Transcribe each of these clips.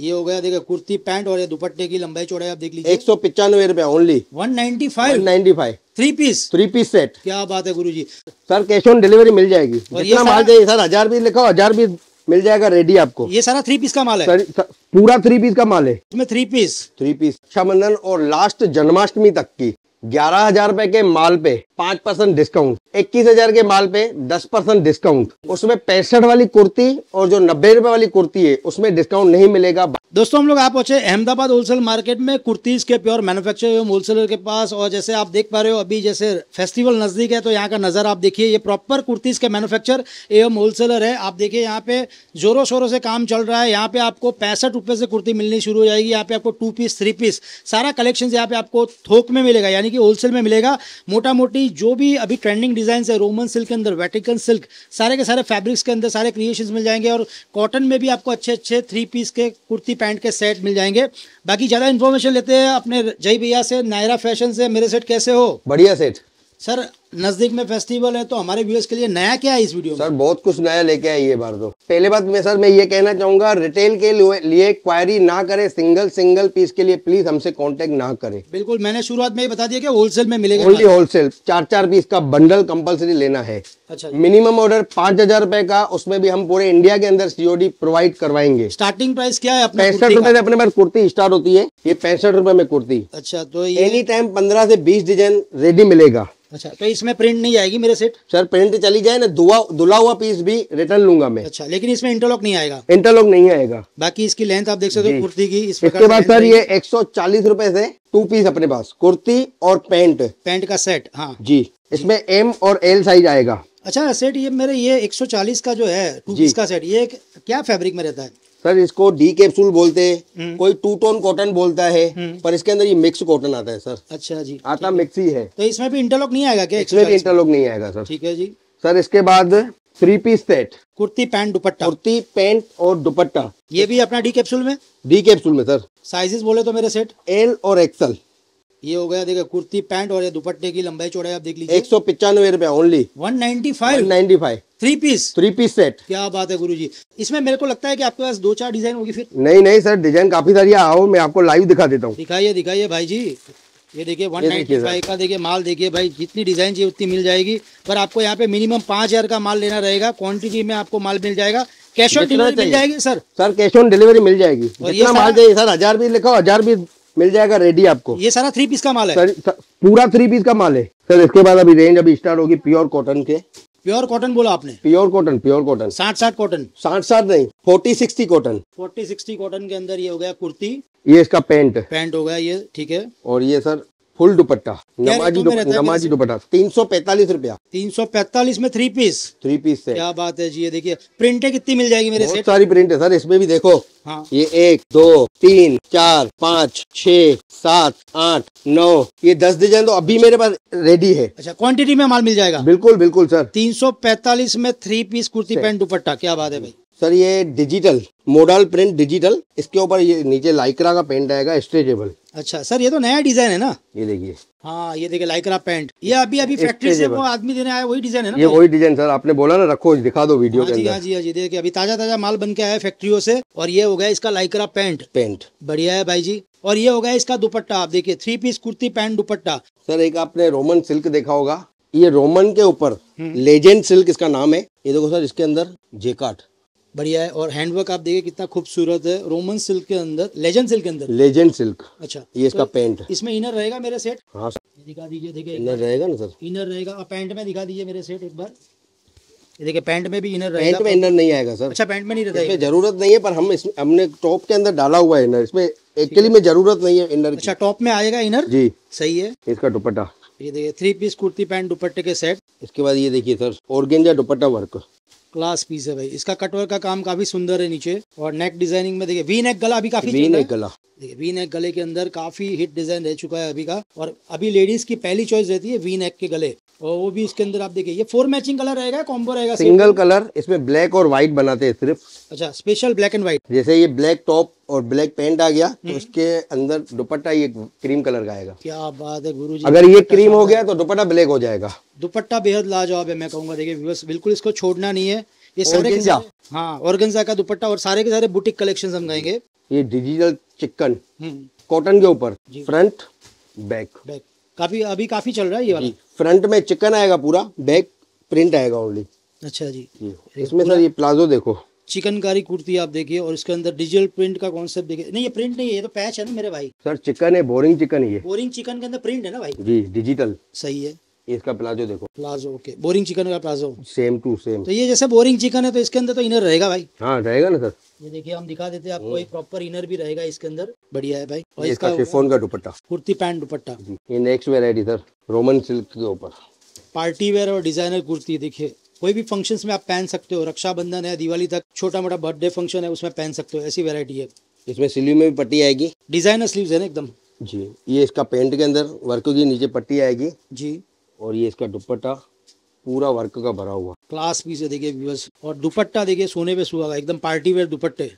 ये हो गया देखिए कुर्ती पैंट और ये दुपट्टे की लंबाई चौड़ाई आप देख लीजिए एक सौ पिचानवे रुपए only one ninety five ninety five three piece three piece set क्या बात है गुरु जी सर कैश ऑन डिलीवरी मिल जाएगी माल चाहिए सर हजार भी लिखा हजार भी मिल जाएगा रेडी आपको ये सारा थ्री पीस का माल है सर, सर, पूरा थ्री पीस का माल है इसमें three piece three piece Rakshabandhan और लास्ट जन्माष्टमी तक की ग्यारह हजार रूपए के माल पे पांच परसेंट डिस्काउंट इक्कीस हजार के माल पे दस परसेंट डिस्काउंट उसमें पैंसठ वाली कुर्ती और जो नब्बे रुपए वाली कुर्ती है उसमें डिस्काउंट नहीं मिलेगा दोस्तों हम लोग आप पहुंचे अहमदाबाद होलसेल मार्केट में कुर्तीज के प्योर मैन्युफैक्चर एवं होलसेलर के पास और जैसे आप देख पा रहे हो अभी जैसे फेस्टिवल नजदीक है तो यहाँ का नजर आप देखिए ये प्रॉपर कुर्तीज के मैनुफेक्चर एवं होलसेलर है आप देखिए यहाँ पे जोरों शोरों से काम चल रहा है यहाँ पे आपको पैंसठ रुपये से कुर्ती मिलनी शुरू हो जाएगी यहाँ पे आपको टू पीस थ्री पीस सारा कलेक्शन यहाँ पे आपको थोक में मिलेगा यानी कि होलसेल में मिलेगा मोटा मोटी कि जो भी अभी ट्रेंडिंग डिज़ाइन है रोमन सिल्क के अंदर वेटिकन सिल्क सारे के सारे फैब्रिक्स के अंदर सारे क्रिएशन मिल जाएंगे और कॉटन में भी आपको अच्छे अच्छे थ्री पीस के कुर्ती पैंट के सेट मिल जाएंगे बाकी ज़्यादा इन्फॉर्मेशन लेते हैं अपने जय भैया से नायरा फैशन से मेरे सेट कैसे हो बढ़िया सेट सर नजदीक में फेस्टिवल है तो हमारे व्यूअर्स के लिए नया क्या है इस वीडियो में सर बहुत कुछ नया लेके आई है बार तो पहले बात मैं सर मैं ये कहना चाहूंगा रिटेल के लिए क्वायरी ना करें सिंगल सिंगल पीस के लिए प्लीज हमसे कांटेक्ट ना करें बिल्कुल मैंने शुरुआत में ही बता दिया कि होलसेल में मिलेगा ओनली होलसेल चार चार पीस का बंडल कंपल्सरी लेना है अच्छा मिनिमम ऑर्डर पांच हजार रुपए का उसमें भी हम पूरे इंडिया के अंदर सीओडी प्रोवाइड करवाएंगे स्टार्टिंग प्राइस क्या है पैंसठ रुपए से अपने पास कुर्ती स्टार्ट होती है ये पैंसठ रुपए में कुर्ती अच्छा तो एनी टाइम पंद्रह से बीस डिजाइन रेडी मिलेगा अच्छा तो इसमें इसमें प्रिंट नहीं आएगी मेरे सेट सर प्रिंट चली जाए ना दुआ दुला हुआ पीस भी रिटर्न लूंगा मैं अच्छा लेकिन इसमें इंटरलॉक नहीं आएगा इंटरलॉक नहीं आएगा बाकी इसकी लेंथ आप देख सकते हो कुर्ती की इस इसके बाद सर हाँ। अच्छा, ये एक सौ चालीस रूपए से टू पीस अपने पास कुर्ती और पेंट पेंट का सेट हाँ जी इसमें एम और एल साइज आएगा अच्छा सेट ये मेरे ये 140 का जो है टू पीस का सेट ये क्या फेब्रिक में रहता है सर इसको डी कैप्सूल बोलते हैं हम्म। कोई टू टोन कॉटन बोलता है हम्म। पर इसके अंदर ये मिक्स कॉटन आता है सर अच्छा जी आता मिक्स ही है तो इसमें भी इंटरलॉक नहीं आएगा क्या इसमें भी इंटरलॉक नहीं आएगा सर ठीक है जी सर इसके बाद three piece set kurti pant dupatta kurti pant और दुपट्टा ये भी अपना डी कैप्सूल में डी कैप्सूल में सर साइजेस बोले तो मेरे सेट एल और एक्सल ये हो गया देखिए कुर्ती पैंट और ये दुपट्टे की लंबाई चौड़ाई आप देख लीजिए एक सौ पिचानवे रुपया only one ninety five five three piece three piece set क्या बात है गुरुजी इसमें मेरे को लगता है कि आपके पास दो चार डिजाइन होगी फिर नहीं नहीं सर डिजाइन काफी सारी आओ मैं आपको लाइव दिखा देता हूँ दिखाइए दिखाइए भाई जी ये देखिए वन नाइन्टी फाइव का देखिए माल देखिए भाई जितनी डिजाइन चाहिए उतनी मिल जाएगी पर आपको यहाँ पे मिनिमम पांच हजार का माल लेना रहेगा क्वांटिटी में आपको माल मिल जाएगा कैश ऑन डिलीवरी मिल जाएगी sir sir cash on delivery मिल जाएगी ये माल चाहिए सर हजार भी लिखा हजार भी मिल जाएगा रेडी आपको ये सारा थ्री पीस का माल है सर, सर पूरा थ्री पीस का माल है सर इसके बाद अभी रेंज अभी स्टार्ट होगी प्योर कॉटन के प्योर कॉटन बोला आपने प्योर कॉटन प्योर कॉटन साठ साठ कॉटन साठ साठ नहीं forty sixty cotton forty sixty cotton के अंदर ये हो गया कुर्ती ये इसका पैंट पेंट हो गया ये ठीक है और ये सर फुल दुपट्टा नमाजी नमाजी दुपट्टा तीन सौ पैतालीस रूपया तीन सौ पैतालीस में थ्री पीस थ्री पीस से क्या बात है जी ये देखिए प्रिंटे कितनी मिल जाएगी मेरे सेट सारी प्रिंट है सर इसमें भी देखो हाँ। ये एक दो तीन चार पाँच छ सात आठ नौ ये दस डिजाइन तो अभी मेरे पास रेडी है अच्छा क्वांटिटी में माल मिल जाएगा बिल्कुल बिल्कुल सर तीन सौ पैतालीस में three piece kurti pant dupatta क्या बात है भाई सर ये डिजिटल मोडल प्रिंट डिजिटल इसके ऊपर ये नीचे लाइकरा का पेंट आएगा स्ट्रेचेबल अच्छा सर ये तो नया डिजाइन है ना ये देखिए हाँ ये देखिए लाइकरा पैंट ये अभी अभी फैक्ट्री से वो आदमी देने आया वही डिजाइन है ना ये वही डिजाइन सर आपने बोला ना रखो दिखा दो वीडियो हाँ के अंदर हाँ जी हाँ जी देखिए अभी ताजा ताजा माल बन के आया फैक्ट्रियों से और ये हो गया इसका लाइकरा पैंट पैंट बढ़िया है भाई जी और ये हो गया इसका दुपट्टा आप देखिए three piece kurti pant dupatta sir एक आपने रोमन सिल्क देखा होगा ये रोमन के ऊपर लेजेंड हम्म। सिल्क इसका नाम है ये देखो सर इसके अंदर जेकाट बढ़िया है और हैंडवर्क आप देखिए कितना खूबसूरत है रोमन सिल्क के अंदर लेजेंड सिल्क के अंदर लेजेंड सिल्क अच्छा ये इसका तो पेंट इसमें इनर रहेगा मेरे सेट हाँ दिखा दीजिए देखिए इनर रहेगा ना सर इनर रहेगा आप पेंट में दिखा दीजिए मेरे सेट एक बार ये देखिए पैंट में भी इनर रहेगा पैंट में इनर नहीं आएगा सर अच्छा पैंट में नहीं रहता जरूरत नहीं है पर हम इसमें हमने टॉप के अंदर डाला हुआ है इनर इसमें एक्चुअली में जरूरत नहीं है इनर अच्छा टॉप में आएगा इनर जी सही है इसका दुपट्टा ये देखिए थ्री पीस कुर्ती पैंट दुपट्टे के सेट इसके बाद ये देखिए sir organza dupatta work class piece है भाई इसका कटवर का काम काफी सुंदर है नीचे और नेक डिजाइनिंग में देखिए वी नेक गला अभी काफी वी नेक गला देखिए वी नेक गले के अंदर काफी हिट डिजाइन रह चुका है अभी का और अभी लेडीज की पहली चॉइस रहती है वी नेक के गले और वो भी इसके अंदर आप देखिए ये फोर मैचिंग कलर रहेगा कॉम्बो रहेगा सिंगल कलर इसमें ब्लैक और व्हाइट बनाते हैं सिर्फ अच्छा स्पेशल ब्लैक एंड व्हाइट जैसे ये ब्लैक टॉप और ब्लैक पेंट आ गया तो हम्म। उसके अंदर दुपट्टा ये क्रीम कलर का आएगा क्या बात है गुरु जी अगर ये क्रीम हो गया तो दुपट्टा ब्लैक हो जाएगा दुपट्टा बेहद लाजवाब है मैं कहूँगा देखिए बिल्कुल इसको छोड़ना नहीं है ये सारे हाँ ऑर्गेंजा का दुपट्टा और सारे के सारे बुटीक कलेक्शन हम गएंगे ये डिजिटल चिकन कॉटन के ऊपर फ्रंट बैक बैक काफी अभी काफी चल रहा है ये वाला फ्रंट में चिकन आएगा पूरा बैक प्रिंट आएगा ओनली अच्छा जी इसमें सर ये प्लाजो देखो चिकनकारी कुर्ती आप देखिए और इसके अंदर डिजिटल प्रिंट का कॉन्सेप्ट देखिए नहीं ये प्रिंट नहीं है ये तो पैच है ना मेरे भाई सर चिकन है बोरिंग चिकन ये बोरिंग चिकन के अंदर प्रिंट है ना भाई जी डिजिटल सही है इसका प्लाजो देखो प्लाजो ओके बोरिंग चिकन का प्लाजो सेम टू सेम तो ये जैसे बोरिंग चिकन है तो इसके अंदर तो इनर रहेगा भाई हाँ रहेगा ना सर ये देखिए हम दिखा देते हैं आपको हम्म। एक प्रॉपर इनर भी रहेगा इसके अंदर बढ़िया है भाई और इसका शिफोन का दुपट्टा कुर्ती पैंट दुपट्टा हम्म। ये next variety sir Roman silk के ऊपर पार्टी वेयर और डिजाइनर कुर्ती देखिये कोई भी फंक्शन में आप पहन सकते हो रक्षाबंधन है दिवाली तक छोटा मोटा बर्थडे फंक्शन है उसमें पहन सकते हो ऐसी वेरायटी है इसमें स्लीव में भी पट्टी आएगी डिजाइनर स्लीव है ना एकदम जी ये इसका पेंट के अंदर वर्क की नीचे पट्टी आएगी जी और ये इसका दुपट्टा पूरा वर्क का भरा हुआ क्लास पीस है देखिए व्यूअर्स और दुपट्टा देखिए सोने पे सुहा एकदम पार्टी वेयर दुपट्टे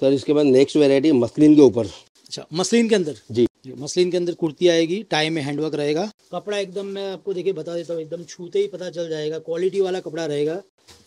सर इसके बाद नेक्स्ट वेरायटी मसलिन के ऊपर अच्छा मसलिन के अंदर जी मसलिन के अंदर कुर्ती आएगी टाइम में हैंडवर्क रहेगा कपड़ा एकदम मैं आपको देखिए बता देता हूँ एकदम छूते ही पता चल जाएगा क्वालिटी वाला कपड़ा रहेगा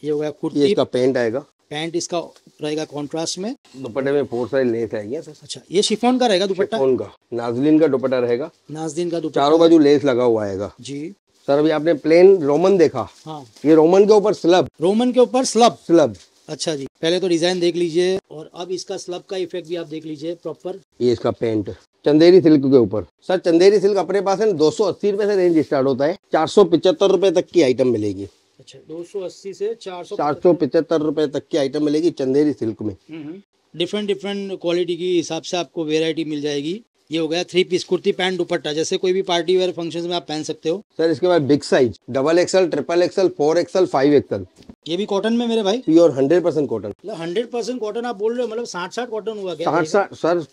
ये होगा कुर्ती इसका पैंट आएगा पैंट इसका रहेगा कॉन्ट्रास्ट में दुपट्टे में फोर साइज लेस आएगी अच्छा ये शिफोन का रहेगा दुपट्टा का नाजलिन का दुपट्टा रहेगा नाजलिन का दुपट्टा चारों बाजू लेस लगा हुआ आएगा जी सर अभी आपने प्लेन रोमन देखा हाँ ये रोमन के ऊपर स्लब रोमन के ऊपर स्लब स्लब अच्छा जी पहले तो डिजाइन देख लीजिए और अब इसका स्लब का इफेक्ट भी आप देख लीजिए प्रॉपर ये इसका पेंट चंदेरी सिल्क के ऊपर सर चंदेरी सिल्क अपने पास है दो सौ अस्सी रुपए से रेंज स्टार्ट होता है चार सौ पिचहत्तर रुपए तक की आइटम मिलेगी अच्छा दो सौ अस्सी से चार सौ चार सौ पिचहत्तर रुपए तक की आइटम मिलेगी चंदेरी सिल्क में डिफरेंट डिफरेंट क्वालिटी के हिसाब से आपको वेरायटी मिल जाएगी ये हो गया three piece kurti pant dupatta जैसे कोई भी पार्टी वेयर फंक्शन में आप पहन सकते हो सर इसके बाद big size double XL triple XL four XL five XL ये भी कॉटन में मेरे भाई pure hundred percent cotton hundred percent cotton आप बोल रहे हो मतलब साठ साठ कॉटन हुआ क्या सर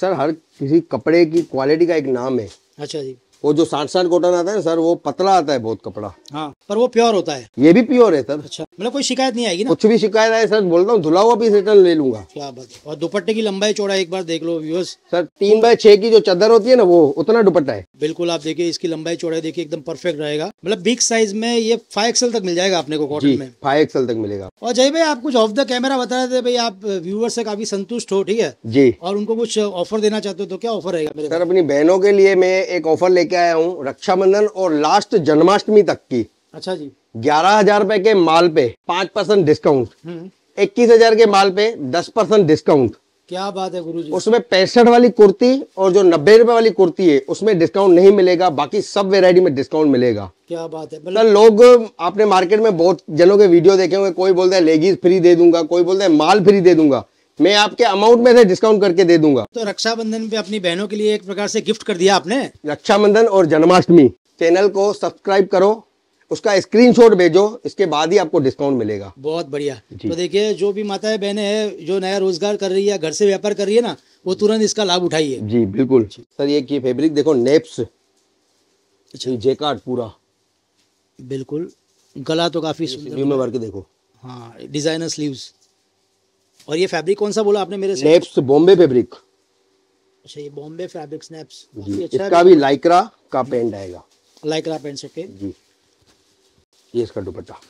सर हर किसी कपड़े की क्वालिटी का एक नाम है अच्छा जी वो जो साठ साठ कॉटन आता है सर वो पतला आता है बहुत कपड़ा हाँ पर वो प्योर होता है ये भी प्योर है सर अच्छा मतलब कोई शिकायत नहीं आएगी ना कुछ भी शिकायत आए सर बोलता हूँ धुला हुआ भी रिटर्न ले लूंगा क्या बात है और दुपट्टे की लंबाई चौड़ा एक बार देख लो व्यूअर्स सर तीन बाय छह की जो चादर होती है ना वो उतना दुपट्टा है बिल्कुल आप देखिए इसकी लंबाई चौड़ाई देखिए एकदम परफेक्ट रहेगा मतलब बिग साइज में ये फाइव एक्सएल तक मिल जाएगा आपने कॉटन में फाइव एक्सएल तक मिलेगा और जय भाई आप कुछ ऑफ द कैमरा बता रहे थे भाई आप व्यूअर्स से काफी संतुष्ट हो ठीक है जी और उनको कुछ ऑफर देना चाहते हो तो क्या ऑफर रहेगा सर अपनी बहनों के लिए मैं एक ऑफर लेके लेके आया हूँ रक्षाबंधन और लास्ट जन्माष्टमी तक की अच्छा जी ग्यारह हजार रूपए के माल पे पांच परसेंट डिस्काउंट हम्म। इक्कीस हजार के माल पे दस परसेंट डिस्काउंट क्या बात है गुरु जी उसमें पैंसठ वाली कुर्ती और जो नब्बे रुपए वाली कुर्ती है उसमें डिस्काउंट नहीं मिलेगा बाकी सब वेरायटी में डिस्काउंट मिलेगा क्या बात है मतलब लोग आपने मार्केट में बहुत जनों के वीडियो देखे होंगे कोई बोलता है लेगीज फ्री दे दूंगा कोई बोलता है माल फ्री दे दूंगा मैं आपके अमाउंट में से डिस्काउंट करके दे दूंगा तो रक्षाबंधन पे अपनी बहनों के लिए एक प्रकार से गिफ्ट कर दिया आपने रक्षाबंधन और जन्माष्टमी चैनल को सब्सक्राइब करो उसका स्क्रीनशॉट भेजो इसके बाद ही आपको डिस्काउंट मिलेगा बहुत बढ़िया तो देखिए जो भी माताएं बहनें हैं जो नया रोजगार कर रही है घर से व्यापार कर रही है ना वो तुरंत इसका लाभ उठाइए जी बिल्कुल सर ये की फेब्रिक देखो नेप्स अच्छा जेकार्ड पूरा बिल्कुल गला तो काफी सुंदर वर्क देखो हाँ डिजाइनर स्लीव्स और ये फैब्रिक कौन सा बोला आपने मेरे से नेप्स बॉम्बे फैब्रिक अच्छा ये बॉम्बे फैब्रिक स्नैप्स अच्छा इसका भी लाइक्रा का पेंट आएगा लाइक्रा पेंट ओके जी ये इसका दुपट्टा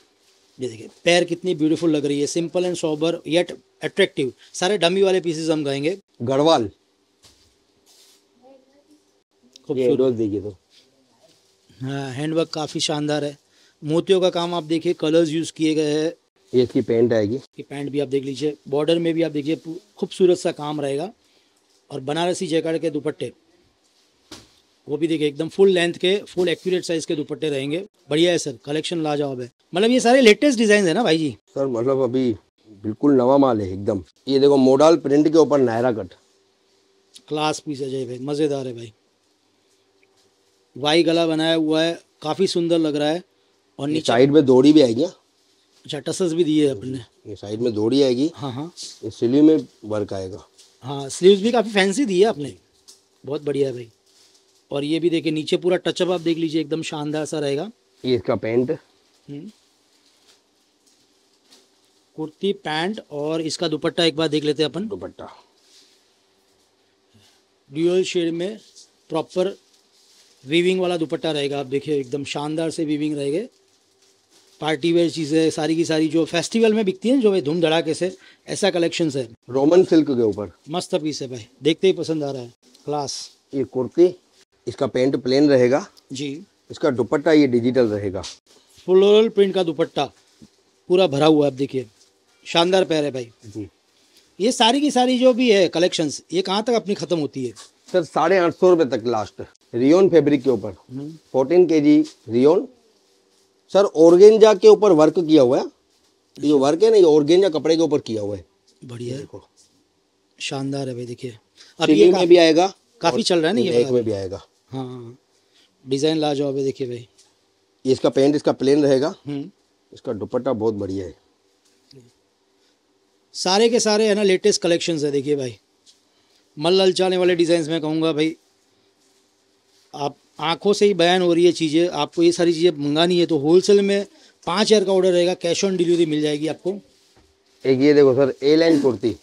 ये देखिए पैर कितनी ब्यूटीफुल लग रही है simple and sober yet attractive सारे डमी वाले पीसेस हम गाएंगे गढ़वाल खूबसूरत देखिए तो हैंडवर्क हाँ, काफ़ी शानदार है मोतियों का काम आप देखिए कलर्स यूज़ किए गए हैं ये इसकी पैंट आएगी इसकी पैंट भी आप देख लीजिए बॉर्डर में भी आप देखिए खूबसूरत सा काम रहेगा और बनारसी जैकड़ के दुपट्टे वो भी देखिए एकदम फुल लेंथ के फुल एक्यूरेट साइज के दुपट्टे रहेंगे बढ़िया है सर कलेक्शन जाओ है मतलब ये सारे लेटेस्ट डिजाइन है ना भाई जी सर मतलब अभी बिल्कुल नवा माल है एकदम ये देखो मोडल प्रिंट के ऊपर नायरा कट क्लास पीस है जय भाई मज़ेदार है भाई वाई गला बनाया हुआ है काफ़ी सुंदर लग रहा है और नीचे साइड में दोड़ी भी आएगी हाँ। अच्छा टसल्स भी दिए अपने ये साइड में दौड़ी आएगी हाँ हाँ स्लीव में वर्क आएगा हाँ स्लीव्स भी काफ़ी फैंसी दी है आपने बहुत बढ़िया है भाई और ये भी देखिए नीचे पूरा टचअप आप देख लीजिए एकदम शानदार सा रहेगा ये इसका पैंट हम्म। कुर्ती पैंट और इसका दुपट्टा एक बार देख लेते हैं अपन दुपट्टा ड्यूअल शेड में प्रॉपर वीविंग वाला दुपट्टा रहेगा आप देखिए एकदम शानदार से वीविंग रहेगा पार्टी वेयर चीज़ें सारी की सारी जो फेस्टिवल में बिकती हैं जो भाई धूम धड़ाके से ऐसा कलेक्शन है रोमन सिल्क के ऊपर मस्त पीस है भाई देखते ही पसंद आ रहा है क्लास ये कुर्ती इसका पेंट प्लेन रहेगा जी इसका दुपट्टा ये डिजिटल रहेगा फ्लोरल प्रिंट का दुपट्टा पूरा भरा हुआ है आप देखिए शानदार पैर है भाई जी ये सारी की सारी जो भी है कलेक्शन ये कहाँ तक अपनी ख़त्म होती है सर साढ़े आठ सौ रुपये तक लास्ट रियोन फेब्रिक के ऊपर फोर्टीन के जी रियोन सर ऑर्गेंजा के ऊपर वर्क किया हुआ है जो वर्क है ना ये ऑर्गेंजा कपड़े के ऊपर किया हुआ है बढ़िया देखो शानदार है भाई देखिए अब ये में भी आएगा काफ़ी चल रहा है ना ये एक में भी आएगा हाँ, हाँ। डिज़ाइन ला जाओ अभी देखिए भाई ये इसका पेंट इसका प्लेन रहेगा हम्म। इसका दुपट्टा बहुत बढ़िया है सारे के सारे है ना लेटेस्ट कलेक्शन है देखिए भाई मल ललचाने वाले डिजाइन में कहूँगा भाई आप आंखों से ही बयान हो रही है चीज़ें आपको ये सारी चीज़ें मंगानी है तो होलसेल में पाँच हज़ार का ऑर्डर रहेगा कैश ऑन डिलीवरी मिल जाएगी आपको एक ये देखो sir A line kurti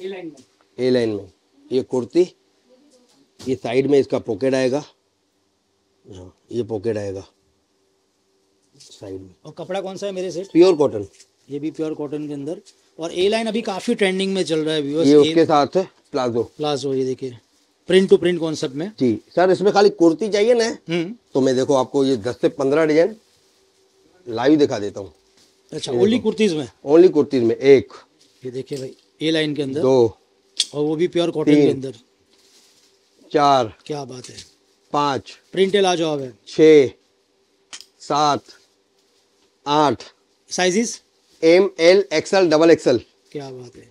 A line में ए लाइन में ये कुर्ती ये साइड में इसका पॉकेट आएगा हाँ ये पॉकेट आएगा साइड में और कपड़ा कौन सा है मेरे से प्योर कॉटन ये भी प्योर कॉटन के अंदर और ए लाइन अभी काफ़ी ट्रेंडिंग में चल रहा है ये उसके साथ है प्लाजो प्लाजो ये देखिए प्रिंट टू प्रिंट कॉन्सेप्ट में जी सर इसमें खाली कुर्ती चाहिए ना हम्म। तो मैं देखो आपको ये दस से पंद्रह डिजाइन लाइव दिखा देता हूँ अच्छा ओनली कुर्तीज में ओनली कुर्तीज में एक ये देखिए भाई ए लाइन के अंदर दो और वो भी प्योर कॉटन के अंदर चार क्या बात है पांच प्रिंट ला जवाब है छ सात आठ sizes M L XL double XL क्या बात है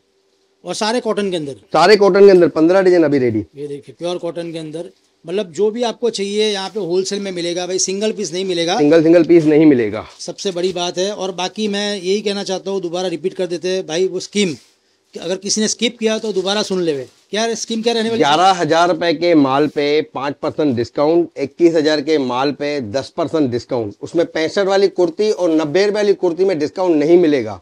और सारे कॉटन के अंदर सारे कॉटन के अंदर पंद्रह डिजाइन अभी रेडी ये देखिए प्योर कॉटन के अंदर मतलब जो भी आपको चाहिए यहाँ पे होलसेल में मिलेगा भाई सिंगल पीस नहीं मिलेगा सिंगल सिंगल पीस नहीं मिलेगा सबसे बड़ी बात है और बाकी मैं यही कहना चाहता हूँ दोबारा रिपीट कर देते हैं भाई वो स्कीम कि अगर किसी ने स्किप किया तो दोबारा सुन ले क्या स्कीम क्या रहने वाली ग्यारह हजार रुपए के माल पे पांच परसेंट डिस्काउंट इक्कीस हजार के माल पे दस परसेंट डिस्काउंट उसमें पैंसठ वाली कुर्ती और नब्बे वाली कुर्ती में डिस्काउंट नहीं मिलेगा